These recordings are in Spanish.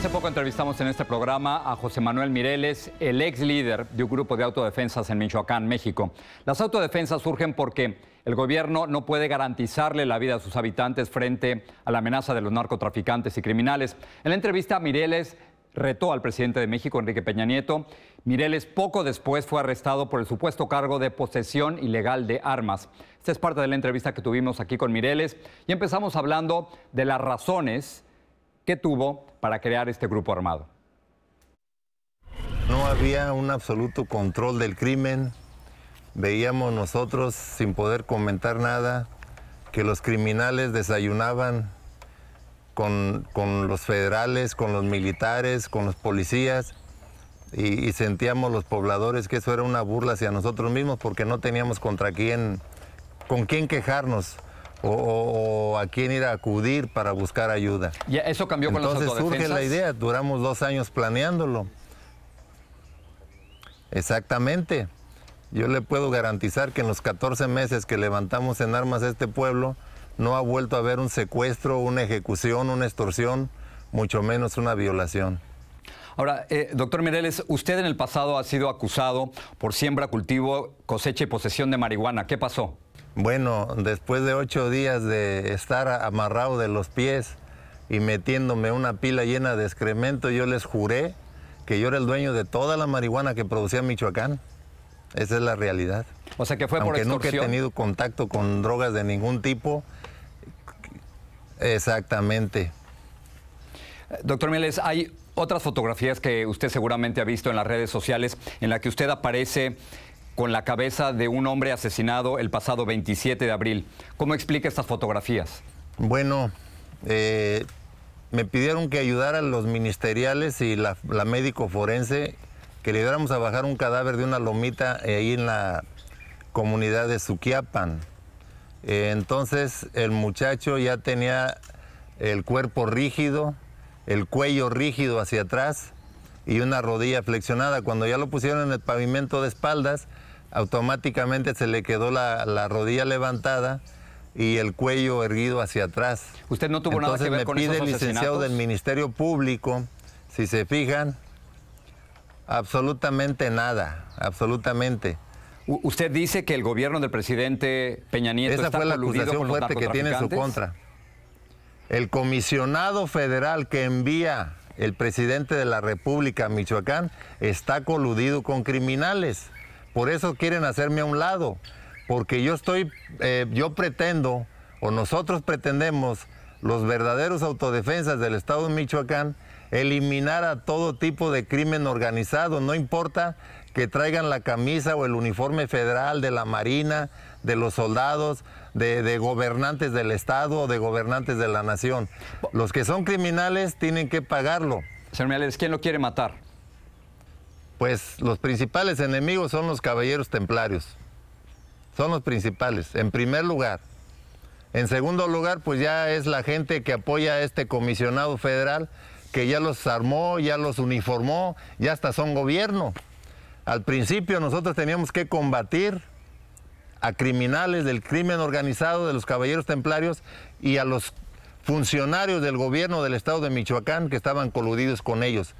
Hace poco entrevistamos en este programa a José Manuel Mireles, el ex líder de un grupo de autodefensas en Michoacán, México. Las autodefensas surgen porque el gobierno no puede garantizarle la vida a sus habitantes frente a la amenaza de los narcotraficantes y criminales. En la entrevista, Mireles retó al presidente de México, Enrique Peña Nieto. Mireles poco después fue arrestado por el supuesto cargo de posesión ilegal de armas. Esta es parte de la entrevista que tuvimos aquí con Mireles y empezamos hablando de las razones ¿Qué tuvo para crear este grupo armado. No había un absoluto control del crimen. Veíamos nosotros, sin poder comentar nada, que los criminales desayunaban con, los federales, con los militares, con los policías. Y, y, sentíamos los pobladores que eso era una burla hacia nosotros mismos porque no teníamos contra quién, con quién quejarnos o, a quién ir a acudir para buscar ayuda. Y eso cambió con Entonces surge la idea, duramos dos años planeándolo. Exactamente. Yo le puedo garantizar que en los 14 meses que levantamos en armas este pueblo, no ha vuelto a haber un secuestro, una ejecución, una extorsión, mucho menos una violación. Ahora, eh, doctor Mireles, usted en el pasado ha sido acusado por siembra, cultivo, cosecha y posesión de marihuana. ¿Qué pasó? Bueno, después de ocho días de estar amarrado de los pies y metiéndome una pila llena de excremento, yo les juré que yo era el dueño de toda la marihuana que producía Michoacán. Esa es la realidad. O sea que fue Porque por extorsión. nunca he tenido contacto con drogas de ningún tipo. Exactamente. Doctor Mieles, hay otras fotografías que usted seguramente ha visto en las redes sociales en las que usted aparece con la cabeza de un hombre asesinado el pasado 27 de abril. ¿Cómo explica estas fotografías? Bueno, eh, me pidieron que ayudaran los ministeriales y la, médico forense que le ayudáramos a bajar un cadáver de una lomita eh, ahí en la comunidad de Suquiapan. Eh, entonces el muchacho ya tenía el cuerpo rígido, el cuello rígido hacia atrás y una rodilla flexionada. Cuando ya lo pusieron en el pavimento de espaldas, automáticamente se le quedó la, rodilla levantada y el cuello erguido hacia atrás. ¿Usted no tuvo nada que ver con me pide el licenciado del Ministerio Público, si se fijan, absolutamente nada, absolutamente. usted dice que el gobierno del presidente Peña Nieto Esa está fue la acusación fuerte que tiene en su contra. El comisionado federal que envía el presidente de la República Michoacán está coludido con criminales. Por eso quieren hacerme a un lado, porque yo estoy, eh, yo pretendo, o nosotros pretendemos, los verdaderos autodefensas del Estado de Michoacán, eliminar a todo tipo de crimen organizado, no importa que traigan la camisa o el uniforme federal de la Marina, de los soldados, de, gobernantes del Estado o de gobernantes de la nación. Los que son criminales tienen que pagarlo. Señor Miales, ¿quién lo quiere matar? Pues los principales enemigos son los caballeros templarios. Son los principales, en primer lugar. En segundo lugar, pues ya es la gente que apoya a este comisionado federal, que ya los armó, ya los uniformó, ya hasta son gobierno. Al principio nosotros teníamos que combatir a criminales del crimen organizado de los caballeros templarios y a los funcionarios del gobierno del estado de Michoacán que estaban coludidos con ellos.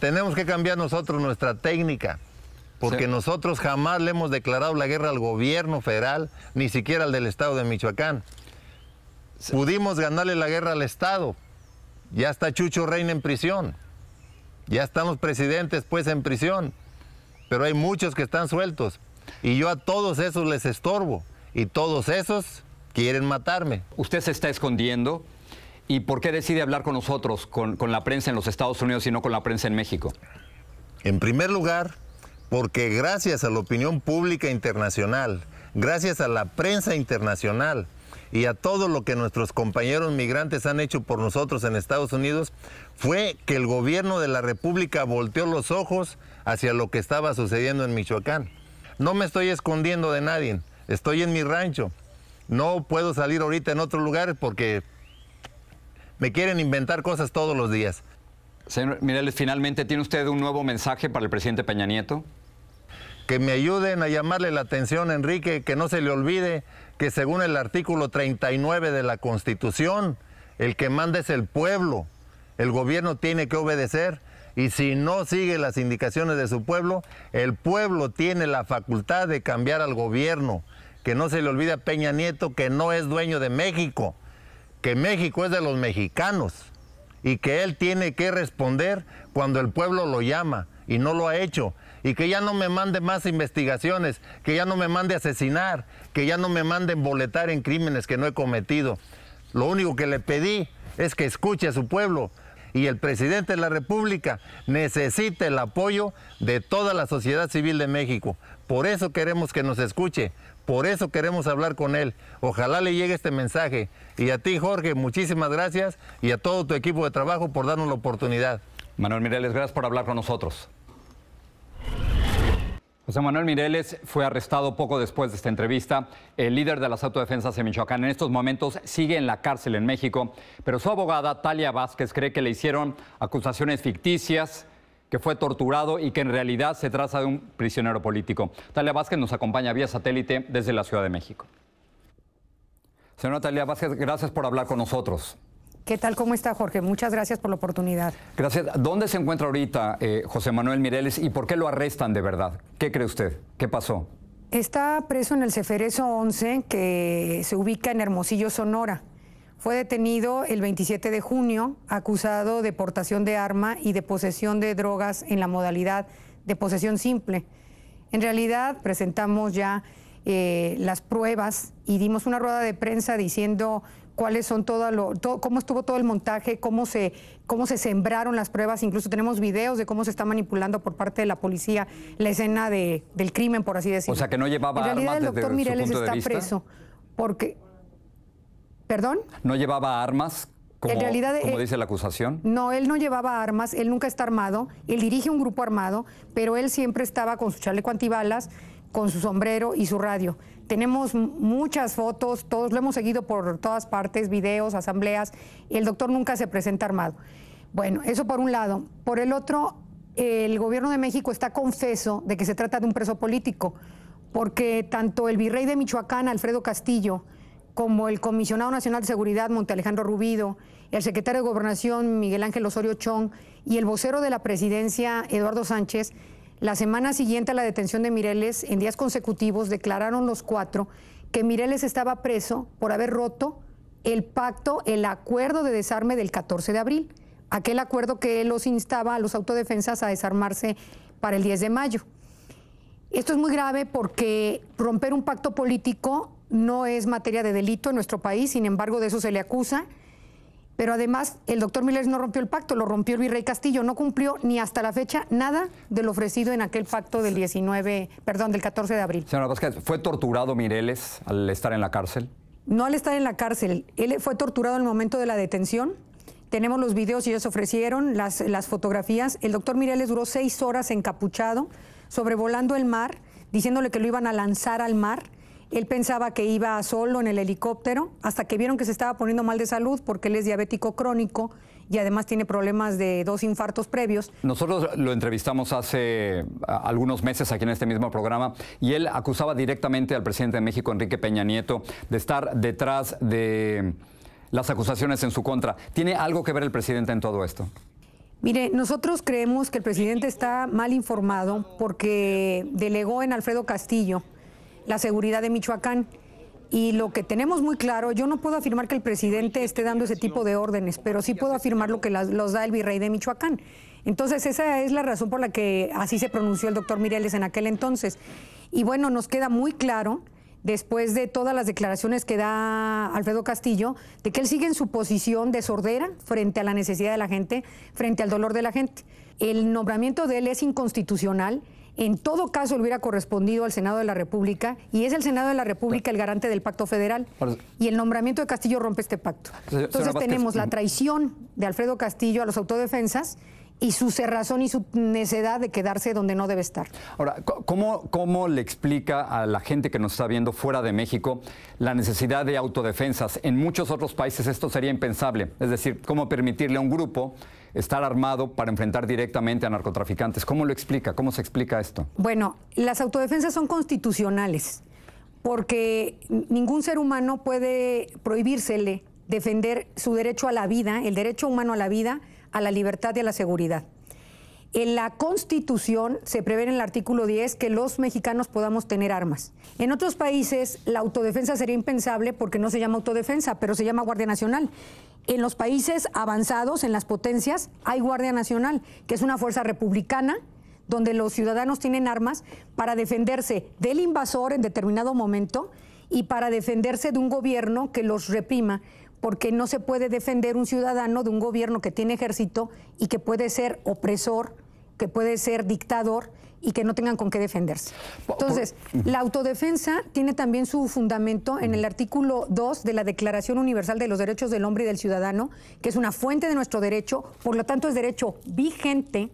Tenemos que cambiar nosotros nuestra técnica, porque nosotros jamás le hemos declarado la guerra al gobierno federal, ni siquiera al del estado de Michoacán. Pudimos ganarle la guerra al estado. Ya está Chucho Reina en prisión. Ya están los presidentes pues en prisión. Pero hay muchos que están sueltos. Y yo a todos esos les estorbo y todos esos quieren matarme. Usted se está escondiendo. ¿Y por qué decide hablar con nosotros, con, la prensa en los Estados Unidos y no con la prensa en México? En primer lugar, porque gracias a la opinión pública internacional, gracias a la prensa internacional, y a todo lo que nuestros compañeros migrantes han hecho por nosotros en Estados Unidos fue que el gobierno de la República volteó los ojos hacia lo que estaba sucediendo en Michoacán. No me estoy escondiendo de nadie. Estoy en mi rancho. No puedo salir ahorita en otro lugar porque me quieren inventar cosas todos los días. Señor Mireles, finalmente, ¿tiene usted un nuevo mensaje para el presidente Peña Nieto? que me ayuden a llamarle la atención, Enrique, que no se le olvide que según el artículo 39 de la Constitución, el que manda es el pueblo, el gobierno tiene que obedecer y si no sigue las indicaciones de su pueblo, el pueblo tiene la facultad de cambiar al gobierno. Que no se le olvide a Peña Nieto que no es dueño de México, que México es de los mexicanos y que él tiene que responder cuando el pueblo lo llama y no lo ha hecho. Y que ya no me mande más investigaciones, que ya no me mande asesinar, que ya no me mande boletar en crímenes que no he cometido. Lo único que le pedí es que escuche a su pueblo, y el presidente de la República necesita el apoyo de toda la sociedad civil de México. Por eso queremos que nos escuche, por eso queremos hablar con él. Ojalá le llegue este mensaje. Y a ti, Jorge, muchísimas gracias y a todo tu equipo de trabajo por darnos la oportunidad. Manuel Mireles, gracias por hablar con nosotros. José Manuel Mireles fue arrestado poco después de esta entrevista. El líder de las autodefensas en Michoacán en estos momentos sigue en la cárcel en México, pero su abogada Talia Vázquez cree que le hicieron acusaciones ficticias, que fue torturado y que en realidad se trata de un prisionero político. Talia Vázquez nos acompaña vía satélite desde la Ciudad de México. Señora Talia Vázquez, gracias por hablar con nosotros. ¿Qué tal? ¿Cómo está Jorge? Muchas gracias por la oportunidad. Gracias. ¿Dónde se encuentra ahorita eh, José Manuel Mireles y por qué lo arrestan de verdad? ¿Qué cree usted? ¿Qué pasó? Está preso en el Ceferezo 11 que se ubica en Hermosillo, Sonora. Fue detenido el 27 de junio, acusado de portación de arma y de posesión de drogas en la modalidad de posesión simple. En realidad presentamos ya eh, las pruebas y dimos una rueda de prensa diciendo cuáles son todo lo, cómo estuvo todo el montaje, cómo se, cómo se sembraron las pruebas, incluso tenemos videos de cómo se está manipulando por parte de la policía la escena del crimen, por así decirlo. O sea, que no llevaba armas en realidad, El doctor Mireles está preso porque, perdón. No llevaba armas. Como, eh, dice la acusación. No, él no llevaba armas, él nunca está armado, él dirige un grupo armado, pero él siempre estaba con su chaleco antibalas, con su sombrero y su radio. Tenemos muchas fotos, todos lo hemos seguido por todas partes, videos, asambleas, y el doctor nunca se presenta armado. Bueno, eso por un lado. Por el otro, el gobierno de México está confeso de que se trata de un preso político, porque tanto el virrey de Michoacán, Alfredo Castillo, como el comisionado nacional de seguridad, Monte Alejandro Rubido, el secretario de Gobernación, Miguel Ángel Osorio Chong, y el vocero de la presidencia, Eduardo Sánchez, la semana siguiente a la detención de Mireles, en días consecutivos, declararon los cuatro que Mireles estaba preso por haber roto el pacto, el acuerdo de desarme del 14 de abril, aquel acuerdo que los instaba a los autodefensas a desarmarse para el 10 de mayo. Esto es muy grave porque romper un pacto político no es materia de delito en nuestro país, sin embargo de eso se le acusa. Pero además, el doctor Mireles no rompió el pacto, lo rompió el virrey Castillo, no cumplió ni hasta la fecha nada de lo ofrecido en aquel pacto del 19, perdón, del 14 de abril. Señora Vázquez, ¿fue torturado Mireles al estar en la cárcel? No al estar en la cárcel, él fue torturado en el momento de la detención. Tenemos los videos, ellos ofrecieron las fotografías. El doctor Mireles duró seis horas encapuchado, sobrevolando el mar, diciéndole que lo iban a lanzar al mar él pensaba que iba solo en el helicóptero hasta que vieron que se estaba poniendo mal de salud porque él es diabético crónico y además tiene problemas de dos infartos previos. Nosotros lo entrevistamos hace algunos meses aquí en este mismo programa y él acusaba directamente al presidente de México, Enrique Peña Nieto, de estar detrás de las acusaciones en su contra. ¿Tiene algo que ver el presidente en todo esto? Mire, nosotros creemos que el presidente está mal informado porque delegó en Alfredo Castillo la seguridad de Michoacán. Y lo que tenemos muy claro, yo no puedo afirmar que el presidente esté dando ese tipo de órdenes, pero sí puedo afirmar lo que los da el virrey de Michoacán. Entonces, esa es la razón por la que así se pronunció el doctor Mireles en aquel entonces. Y bueno, nos queda muy claro, después de todas las declaraciones que da Alfredo Castillo, de que él sigue en su posición de sordera frente a la necesidad de la gente, frente al dolor de la gente. El nombramiento de él es inconstitucional en todo caso le hubiera correspondido al Senado de la República y es el Senado de la República el garante del pacto federal y el nombramiento de Castillo rompe este pacto. Entonces tenemos la traición de Alfredo Castillo a los autodefensas y su cerrazón y su necedad de quedarse donde no debe estar. Ahora, ¿cómo, ¿cómo le explica a la gente que nos está viendo fuera de México la necesidad de autodefensas? En muchos otros países esto sería impensable. Es decir, ¿cómo permitirle a un grupo estar armado para enfrentar directamente a narcotraficantes? ¿Cómo lo explica? ¿Cómo se explica esto? Bueno, las autodefensas son constitucionales porque ningún ser humano puede prohibírsele defender su derecho a la vida, el derecho humano a la vida, a la libertad y a la seguridad. En la Constitución se prevé en el artículo 10 que los mexicanos podamos tener armas. En otros países la autodefensa sería impensable porque no se llama autodefensa, pero se llama Guardia Nacional. En los países avanzados, en las potencias, hay Guardia Nacional, que es una fuerza republicana donde los ciudadanos tienen armas para defenderse del invasor en determinado momento y para defenderse de un gobierno que los reprima porque no se puede defender un ciudadano de un gobierno que tiene ejército y que puede ser opresor, que puede ser dictador y que no tengan con qué defenderse. Entonces, la autodefensa tiene también su fundamento en el artículo 2 de la Declaración Universal de los Derechos del Hombre y del Ciudadano, que es una fuente de nuestro derecho, por lo tanto es derecho vigente,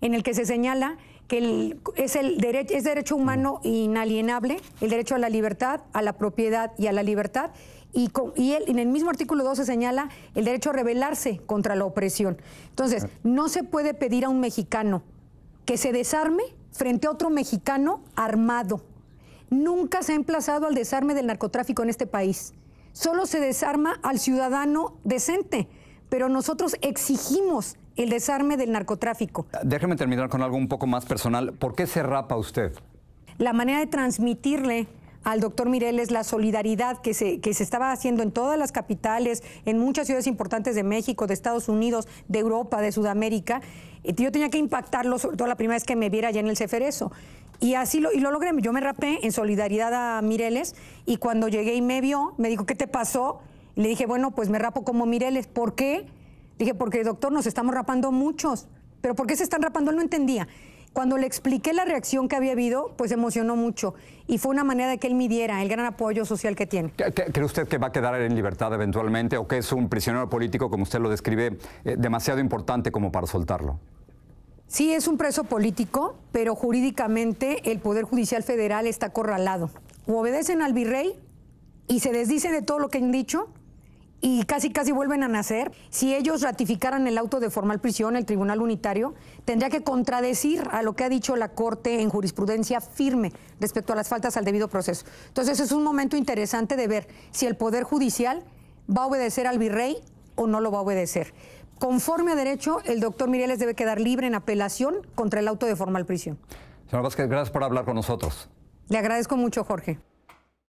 en el que se señala que es, el derecho, es derecho humano inalienable, el derecho a la libertad, a la propiedad y a la libertad, y, en el mismo artículo 2 se señala el derecho a rebelarse contra la opresión. Entonces, no se puede pedir a un mexicano que se desarme frente a otro mexicano armado. Nunca se ha emplazado al desarme del narcotráfico en este país. Solo se desarma al ciudadano decente, pero nosotros exigimos el desarme del narcotráfico. Déjeme terminar con algo un poco más personal. ¿Por qué se rapa usted? La manera de transmitirle al doctor Mireles la solidaridad que se, que se estaba haciendo en todas las capitales, en muchas ciudades importantes de México, de Estados Unidos, de Europa, de Sudamérica. Eh, yo tenía que impactarlo, sobre todo la primera vez que me viera allá en el Ceferezo. Y así lo, y lo logré. Yo me rapé en solidaridad a Mireles y cuando llegué y me vio, me dijo, ¿qué te pasó? le dije, bueno, pues me rapo como Mireles. ¿Por qué? Dije, porque doctor, nos estamos rapando muchos. ¿Pero por qué se están rapando? Él no entendía. Cuando le expliqué la reacción que había habido, pues emocionó mucho y fue una manera de que él midiera el gran apoyo social que tiene. ¿Cree usted que va a quedar en libertad eventualmente o que es un prisionero político, como usted lo describe, eh, demasiado importante como para soltarlo? Sí, es un preso político, pero jurídicamente el Poder Judicial Federal está acorralado. O obedecen al virrey y se desdice de todo lo que han dicho, y casi casi vuelven a nacer, si ellos ratificaran el auto de formal prisión, el Tribunal Unitario tendría que contradecir a lo que ha dicho la Corte en jurisprudencia firme respecto a las faltas al debido proceso. Entonces es un momento interesante de ver si el Poder Judicial va a obedecer al virrey o no lo va a obedecer. Conforme a derecho, el doctor Mireles debe quedar libre en apelación contra el auto de formal prisión. Señor Vázquez, gracias por hablar con nosotros. Le agradezco mucho, Jorge.